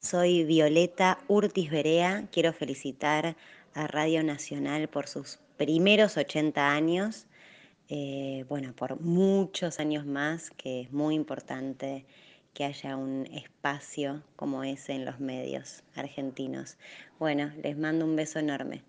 Soy Violeta Urtis Berea, quiero felicitar a Radio Nacional por sus primeros 80 años, eh, bueno, por muchos años más, que es muy importante que haya un espacio como ese en los medios argentinos. Bueno, les mando un beso enorme.